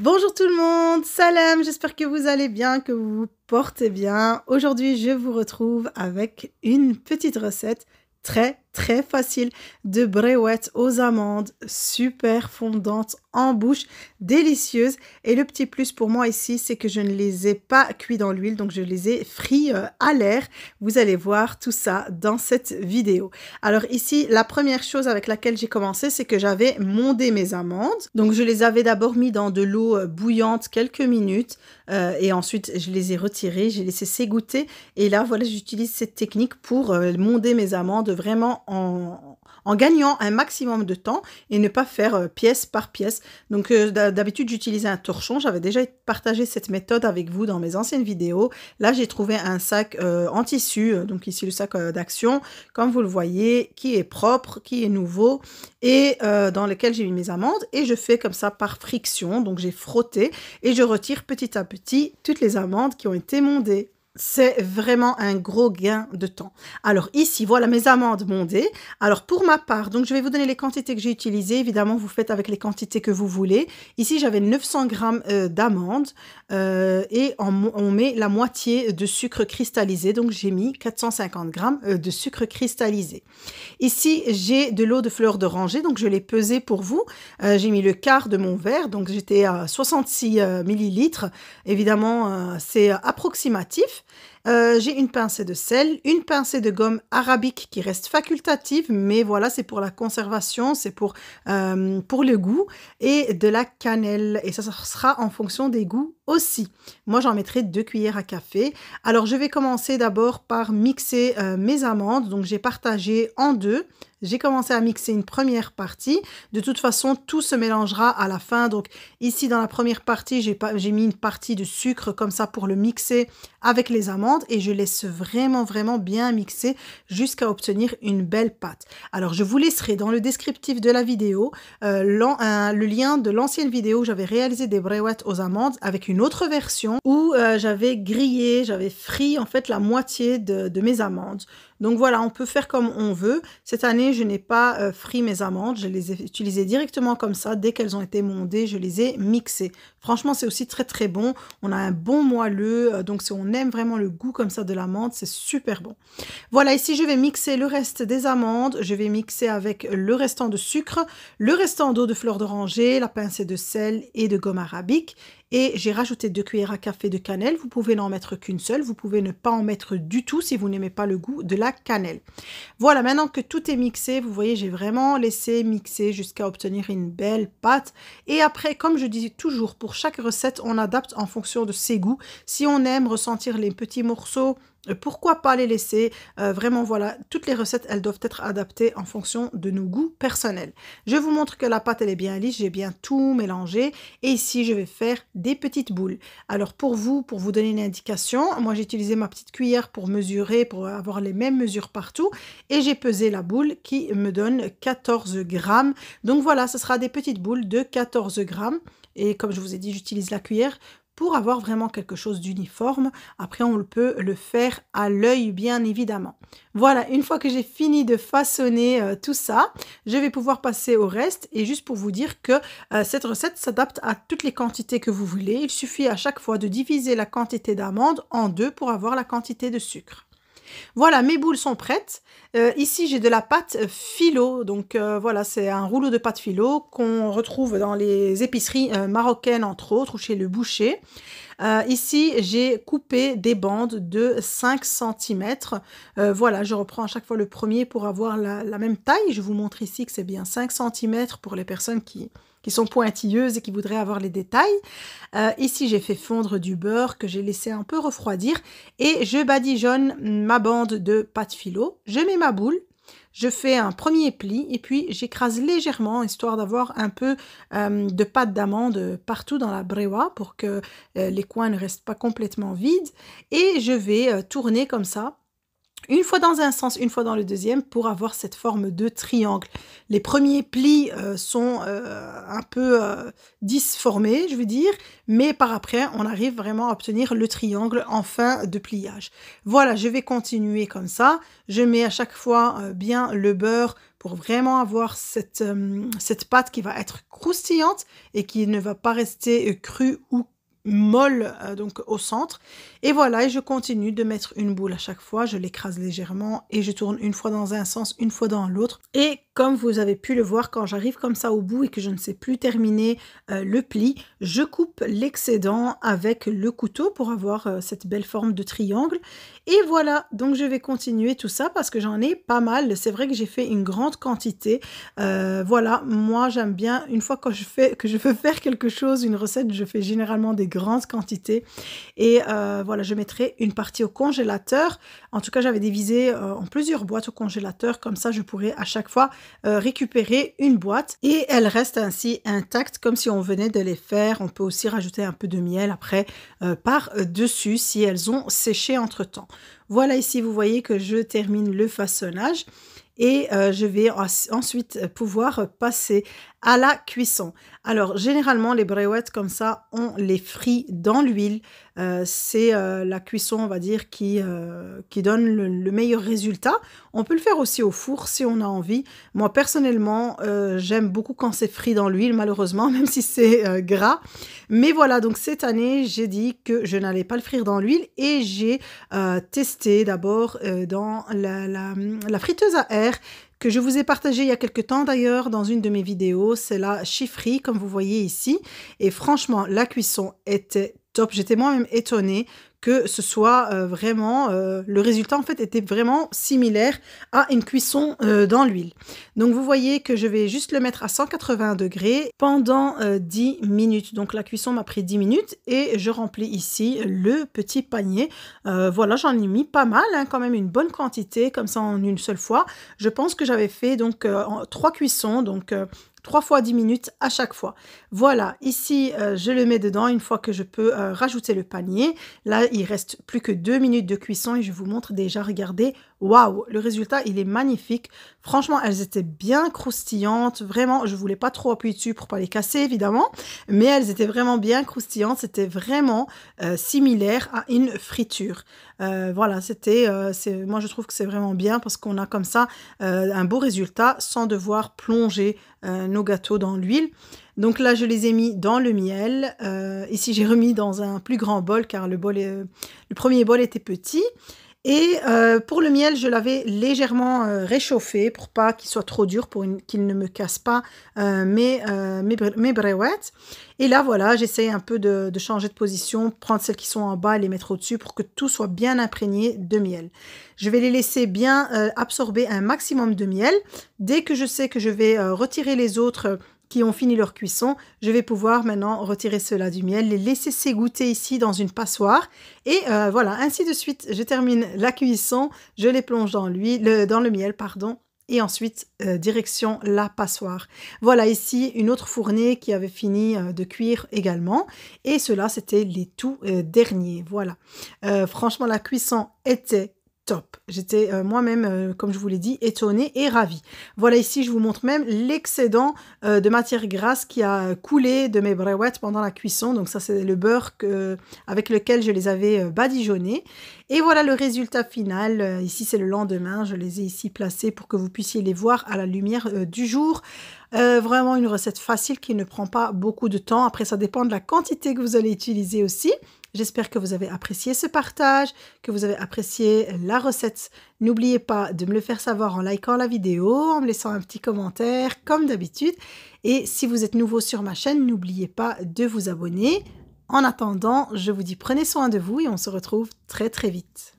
Bonjour tout le monde, salam, j'espère que vous allez bien, que vous vous portez bien. Aujourd'hui, je vous retrouve avec une petite recette très très facile de brouette aux amandes, super fondante en bouche, délicieuse. Et le petit plus pour moi ici, c'est que je ne les ai pas cuits dans l'huile, donc je les ai frits euh, à l'air. Vous allez voir tout ça dans cette vidéo. Alors ici, la première chose avec laquelle j'ai commencé, c'est que j'avais mondé mes amandes. Donc je les avais d'abord mis dans de l'eau euh, bouillante quelques minutes euh, et ensuite je les ai retirées, j'ai laissé s'égoutter. Et là, voilà, j'utilise cette technique pour monder mes amandes vraiment en, gagnant un maximum de temps et ne pas faire euh, pièce par pièce. Donc euh, d'habitude j'utilisais un torchon, j'avais déjà partagé cette méthode avec vous dans mes anciennes vidéos. Là j'ai trouvé un sac euh, en tissu, donc ici le sac d'action, comme vous le voyez, qui est propre, qui est nouveau et dans lequel j'ai mis mes amandes et je fais comme ça par friction, donc j'ai frotté et je retire petit à petit toutes les amandes qui ont été mondées c'est vraiment un gros gain de temps. Alors ici, voilà mes amandes mondées. Alors pour ma part, donc je vais vous donner les quantités que j'ai utilisées. Évidemment, vous faites avec les quantités que vous voulez. Ici, j'avais 900 grammes euh, d'amandes euh, et on, met la moitié de sucre cristallisé. Donc j'ai mis 450 grammes euh, de sucre cristallisé. Ici, j'ai de l'eau de fleur d'oranger. Donc je l'ai pesée pour vous. j'ai mis le quart de mon verre. Donc j'étais à 66 millilitres. Évidemment, c'est approximatif. Euh, j'ai une pincée de sel, une pincée de gomme arabique qui reste facultative, mais voilà, c'est pour la conservation, c'est pour, euh, pour le goût, et de la cannelle. Et ça, ça sera en fonction des goûts aussi. Moi, j'en mettrai deux cuillères à café. Alors, je vais commencer d'abord par mixer euh, mes amandes. Donc, j'ai partagé en deux j'ai commencé à mixer une première partie. De toute façon, tout se mélangera à la fin. Donc ici, dans la première partie, j'ai mis une partie de sucre comme ça pour le mixer avec les amandes et je laisse vraiment, vraiment bien mixer jusqu'à obtenir une belle pâte. Alors, je vous laisserai dans le descriptif de la vidéo euh, le lien de l'ancienne vidéo où j'avais réalisé des bréouettes aux amandes avec une autre version où euh, j'avais grillé, j'avais frit en fait la moitié de, de mes amandes. Donc voilà, on peut faire comme on veut. Cette année, je n'ai pas euh, frit mes amandes, je les ai utilisées directement comme ça, dès qu'elles ont été mondées, je les ai mixées. Franchement, c'est aussi très très bon, on a un bon moelleux, euh, donc si on aime vraiment le goût comme ça de l'amande, c'est super bon. Voilà, ici je vais mixer le reste des amandes, je vais mixer avec le restant de sucre, le restant d'eau de fleur d'oranger, la pincée de sel et de gomme arabique, et j'ai rajouté deux cuillères à café de cannelle. Vous pouvez n'en mettre qu'une seule. Vous pouvez ne pas en mettre du tout si vous n'aimez pas le goût de la cannelle. Voilà, maintenant que tout est mixé, vous voyez, j'ai vraiment laissé mixer jusqu'à obtenir une belle pâte. Et après, comme je dis toujours, pour chaque recette, on adapte en fonction de ses goûts. Si on aime ressentir les petits morceaux euh, pourquoi pas les laisser euh, Vraiment, voilà, toutes les recettes, elles doivent être adaptées en fonction de nos goûts personnels. Je vous montre que la pâte, elle est bien lisse, j'ai bien tout mélangé. Et ici, je vais faire des petites boules. Alors, pour vous, pour vous donner une indication, moi, j'ai utilisé ma petite cuillère pour mesurer, pour avoir les mêmes mesures partout. Et j'ai pesé la boule qui me donne 14 grammes. Donc, voilà, ce sera des petites boules de 14 grammes. Et comme je vous ai dit, j'utilise la cuillère pour avoir vraiment quelque chose d'uniforme. Après, on peut le faire à l'œil, bien évidemment. Voilà, une fois que j'ai fini de façonner euh, tout ça, je vais pouvoir passer au reste. Et juste pour vous dire que euh, cette recette s'adapte à toutes les quantités que vous voulez. Il suffit à chaque fois de diviser la quantité d'amandes en deux pour avoir la quantité de sucre. Voilà, mes boules sont prêtes. Euh, ici, j'ai de la pâte filo. Donc euh, voilà, c'est un rouleau de pâte filo qu'on retrouve dans les épiceries euh, marocaines, entre autres, ou chez le boucher. ici, j'ai coupé des bandes de 5 cm. voilà, je reprends à chaque fois le premier pour avoir la, la même taille. Je vous montre ici que c'est bien 5 cm pour les personnes qui, qui sont pointilleuses et qui voudraient avoir les détails. Euh, ici, j'ai fait fondre du beurre que j'ai laissé un peu refroidir et je badigeonne ma bande de pâte filo. Je mets ma boule, je fais un premier pli et puis j'écrase légèrement histoire d'avoir un peu euh, de pâte d'amande partout dans la brewa pour que euh, les coins ne restent pas complètement vides. Et je vais tourner comme ça une fois dans un sens, une fois dans le deuxième, pour avoir cette forme de triangle. Les premiers plis euh, sont euh, un peu euh, disformés, je veux dire, mais par après, on arrive vraiment à obtenir le triangle en fin de pliage. Voilà, je vais continuer comme ça. Je mets à chaque fois bien le beurre pour vraiment avoir cette, cette pâte qui va être croustillante et qui ne va pas rester crue ou molle euh, donc au centre. Et voilà, et je continue de mettre une boule à chaque fois, je l'écrase légèrement et je tourne une fois dans un sens, une fois dans l'autre. Et comme vous avez pu le voir, quand j'arrive comme ça au bout et que je ne sais plus terminer euh, le pli, je coupe l'excédent avec le couteau pour avoir euh, cette belle forme de triangle. Et voilà, donc je vais continuer tout ça parce que j'en ai pas mal. C'est vrai que j'ai fait une grande quantité. voilà, moi j'aime bien, une fois que je, fais, que je veux faire quelque chose, une recette, je fais généralement des quantité Et euh, voilà, je mettrai une partie au congélateur. En tout cas, j'avais divisé euh, en plusieurs boîtes au congélateur. Comme ça, je pourrais à chaque fois euh, récupérer une boîte. Et elle reste ainsi intacte, comme si on venait de les faire. On peut aussi rajouter un peu de miel après par-dessus si elles ont séché entre-temps. Voilà, ici, vous voyez que je termine le façonnage et je vais ensuite pouvoir passer à la cuisson. Alors généralement les bréouettes comme ça, on les frit dans l'huile. Euh, c'est euh, la cuisson, on va dire, qui, euh, qui donne le, meilleur résultat. On peut le faire aussi au four si on a envie. Moi personnellement, j'aime beaucoup quand c'est frit dans l'huile, malheureusement, même si c'est gras. Mais voilà, donc cette année, j'ai dit que je n'allais pas le frire dans l'huile et j'ai testé d'abord dans la, la friteuse à air que je vous ai partagé il y a quelques temps d'ailleurs dans une de mes vidéos. C'est la chiffrie, comme vous voyez ici. Et franchement, la cuisson était J'étais moi-même étonnée que ce soit euh, vraiment euh, le résultat en fait était vraiment similaire à une cuisson euh, dans l'huile. Donc vous voyez que je vais juste le mettre à 180 degrés pendant 10 minutes. Donc la cuisson m'a pris 10 minutes et je remplis ici le petit panier. voilà, j'en ai mis pas mal, hein, quand même une bonne quantité comme ça en une seule fois. Je pense que j'avais fait donc trois cuissons donc 3 fois 10 minutes à chaque fois. Voilà, ici euh, je le mets dedans une fois que je peux euh, rajouter le panier. Là, il reste plus que 2 minutes de cuisson et je vous montre déjà, regardez, waouh, le résultat il est magnifique. Franchement, elles étaient bien croustillantes, vraiment, je voulais pas trop appuyer dessus pour pas les casser évidemment, mais elles étaient vraiment bien croustillantes, c'était vraiment euh, similaire à une friture. Euh, voilà, c'était, euh, moi je trouve que c'est vraiment bien parce qu'on a comme ça euh, un beau résultat sans devoir plonger nos gâteaux dans l'huile. Donc là, je les ai mis dans le miel. ici, j'ai remis dans un plus grand bol car le, bol le premier bol était petit. Et euh, pour le miel, je l'avais légèrement euh, réchauffé pour pas qu'il soit trop dur, pour qu'il ne me casse pas euh, mes, mes, Et là, voilà, j'essaye un peu de, de, changer de position, prendre celles qui sont en bas et les mettre au-dessus pour que tout soit bien imprégné de miel. Je vais les laisser bien absorber un maximum de miel. Dès que je sais que je vais retirer les autres qui ont fini leur cuisson, je vais pouvoir maintenant retirer cela du miel, les laisser s'égoutter ici dans une passoire. Et euh, voilà, ainsi de suite, je termine la cuisson, je les plonge dans, le, dans le miel, pardon, et ensuite euh, direction la passoire. Voilà ici une autre fournée qui avait fini euh, de cuire également et cela c'était les tout derniers. Voilà. franchement la cuisson était J'étais euh, moi-même, euh, comme je vous l'ai dit, étonnée et ravie. Voilà, ici, je vous montre même l'excédent euh, de matière grasse qui a coulé de mes brauettes pendant la cuisson. Donc ça, c'est le beurre avec lequel je les avais badigeonnés. Et voilà le résultat final. ici, c'est le lendemain. Je les ai ici placés pour que vous puissiez les voir à la lumière du jour. vraiment une recette facile qui ne prend pas beaucoup de temps. Après, ça dépend de la quantité que vous allez utiliser aussi. J'espère que vous avez apprécié ce partage, que vous avez apprécié la recette. N'oubliez pas de me le faire savoir en likant la vidéo, en me laissant un petit commentaire comme d'habitude. Et si vous êtes nouveau sur ma chaîne, n'oubliez pas de vous abonner. En attendant, je vous dis prenez soin de vous et on se retrouve très très vite.